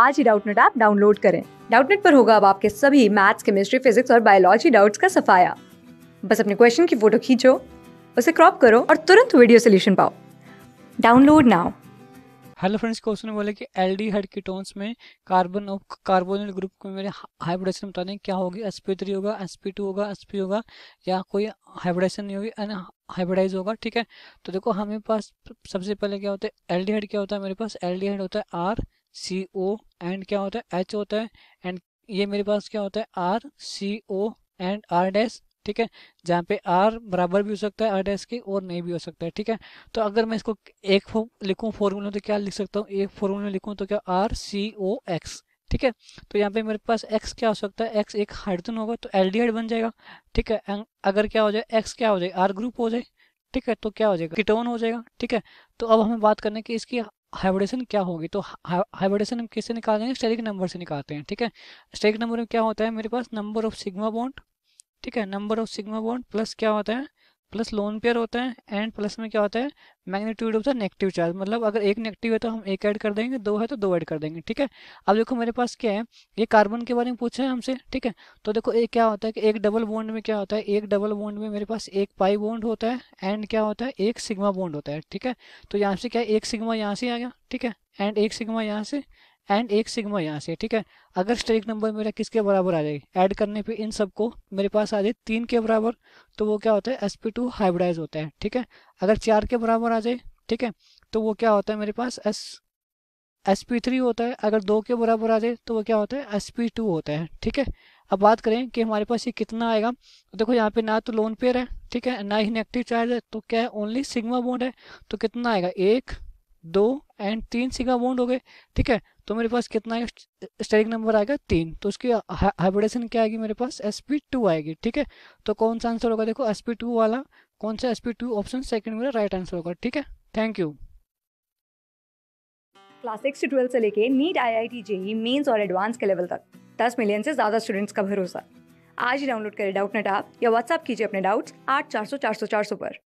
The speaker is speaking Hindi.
आज ही डाउटनेट ऐप डाउनलोड करें डाउटनेट पर होगा अब आपके सभी मैथ्स केमिस्ट्री फिजिक्स और बायोलॉजी डाउट्स का सफाया बस अपने क्वेश्चन की फोटो खींचो उसे क्रॉप करो और तुरंत वीडियो सोल्यूशन पाओ download now hello friends question बोले कि एल डी हेड कीटोन्स में कार्बन और कार्बोनिल ग्रुप में मेरे हाइब्रिडेशन बता दें क्या होगी एस पी थ्री होगा एस पी टू होगा एस पी होगा या कोई हाइब्रिडेशन नहीं होगी एंड हाइब्रिडाइज होगा ठीक है तो देखो हमें पास सबसे पहले क्या होता है एल डी हेड क्या होता है मेरे पास एल डी हेड होता है आर सी ओ एंड क्या होता है एच होता है एंड ये मेरे पास क्या होता है R C O and R dash ठीक है जहाँ पे आर बराबर भी हो सकता है आर डैस के और नहीं भी हो सकता है ठीक है तो अगर मैं इसको एक फो, लिखूँ फॉर्मूला तो क्या लिख सकता हूँ एक फॉर्मूला लिखूँ तो क्या आर सी ओ एक्स ठीक है तो यहाँ पे मेरे पास x क्या हो सकता है x एक हाइड्रोजन होगा तो एल बन जाएगा ठीक है अगर क्या हो जाए x क्या हो जाए R ग्रुप हो जाए ठीक है तो क्या हो जाएगा किटोन हो जाएगा ठीक है तो अब हमें बात करने की इसकी हाइब्रिडेशन क्या होगी तो हाइब्रिडेशन हम किससे निकाल देंगे स्टेरिक नंबर से निकालते हैं ठीक है स्टेरिक नंबर में क्या होता है मेरे पास नंबर ऑफ सिग्मा बॉन्ड ठीक है number of sigma bond plus क्या होता है प्लस लोन पेयर होते हैं एंड प्लस में क्या होता है magnitude of the negative charge मतलब अगर एक नेगेटिव है तो हम एक ऐड कर देंगे दो है तो दो ऐड कर देंगे ठीक है अब देखो मेरे पास क्या है ये कार्बन के बारे में पूछा है हमसे ठीक है तो देखो एक क्या होता है कि एक डबल बॉन्ड में क्या होता है एक डबल बॉन्ड में मेरे पास एक पाई बॉन्ड होता है एंड क्या होता है एक सिगमा बॉन्ड होता है ठीक है तो यहाँ से क्या है एक सिगमा यहाँ से आ गया ठीक है एंड एक सिगमा यहाँ से एंड एक सिग्मा यहाँ से ठीक है अगर स्ट्रेक नंबर मेरा किसके बराबर आ जाए ऐड करने पे इन सबको मेरे पास आ जाए तीन के बराबर तो वो क्या होता है एस पी टू हाइब्राइज होता है ठीक है अगर चार के बराबर आ जाए ठीक है तो वो क्या होता है मेरे पास एस एस पी थ्री होता है अगर दो के बराबर आ जाए तो वो क्या होता है एस पी टू होता है ठीक है अब बात करें कि हमारे पास ये कितना आएगा तो देखो यहाँ पे ना तो लोन पेयर है ठीक है ना ही नेगेटिव चार्ज है तो क्या है ओनली सिग्मा बोन्ड है तो कितना आएगा एक दो एंड तीन सिग्मा बॉन्ड हो गए ठीक है तो मेरे पास कितना स्टेरिक नंबर आएगा तीन तो उसकी हाइब्रिडेशन क्या आएगी मेरे पास एस पी टू आएगी ठीक है तो कौन सा आंसर होगा देखो एस पी टू वाला कौन सा S P two option second मेरा राइट आंसर होगा ठीक है thank you class six to twelfth से लेके NEET I I T JEE mains और एडवांस के लेवल तक दस मिलियन से ज़्यादा स्टूडेंट्स का भरोसा आज ही डाउनलोड करें डाउट नेट आप या व्हाट्सअप कीजिए अपने डाउट्स आठ चार सौ चार सौ चार सौ पर